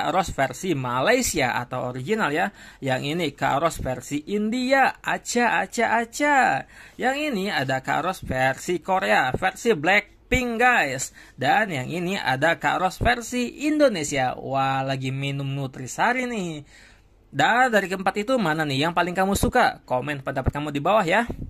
Karos versi Malaysia atau original ya. Yang ini Karos versi India, aca aca aca. Yang ini ada Karos versi Korea, versi Blackpink guys. Dan yang ini ada Karos versi Indonesia. Wah, lagi minum Nutrisari nih. Dan dari keempat itu mana nih yang paling kamu suka? Komen pendapat kamu di bawah ya.